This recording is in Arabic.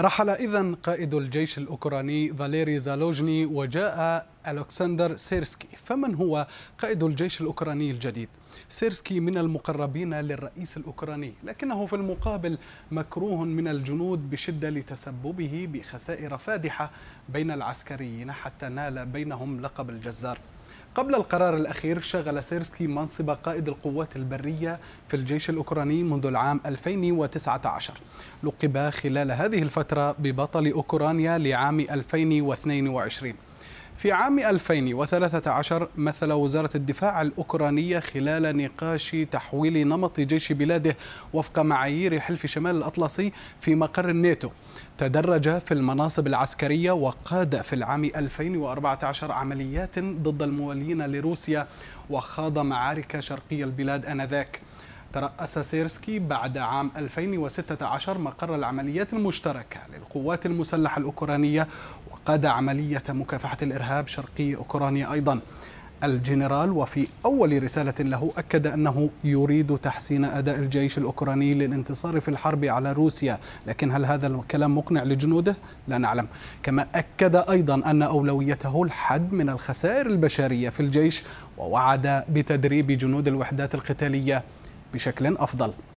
رحل إذا قائد الجيش الأوكراني فاليري زالوجني وجاء ألكسندر سيرسكي فمن هو قائد الجيش الأوكراني الجديد؟ سيرسكي من المقربين للرئيس الأوكراني لكنه في المقابل مكروه من الجنود بشدة لتسببه بخسائر فادحة بين العسكريين حتى نال بينهم لقب الجزار قبل القرار الأخير شغل سيرسكي منصب قائد القوات البرية في الجيش الأوكراني منذ العام 2019 لقب خلال هذه الفترة ببطل أوكرانيا لعام 2022 في عام 2013 مثل وزارة الدفاع الأوكرانية خلال نقاش تحويل نمط جيش بلاده وفق معايير حلف شمال الأطلسي في مقر الناتو تدرج في المناصب العسكرية وقاد في العام 2014 عمليات ضد الموالين لروسيا وخاض معارك شرقي البلاد آنذاك ترأس سيرسكي بعد عام 2016 مقر العمليات المشتركة للقوات المسلحة الأوكرانية قاد عملية مكافحة الإرهاب شرقي أوكرانيا أيضا الجنرال وفي أول رسالة له أكد أنه يريد تحسين أداء الجيش الأوكراني للانتصار في الحرب على روسيا لكن هل هذا الكلام مقنع لجنوده؟ لا نعلم كما أكد أيضا أن أولويته الحد من الخسائر البشرية في الجيش ووعد بتدريب جنود الوحدات القتالية بشكل أفضل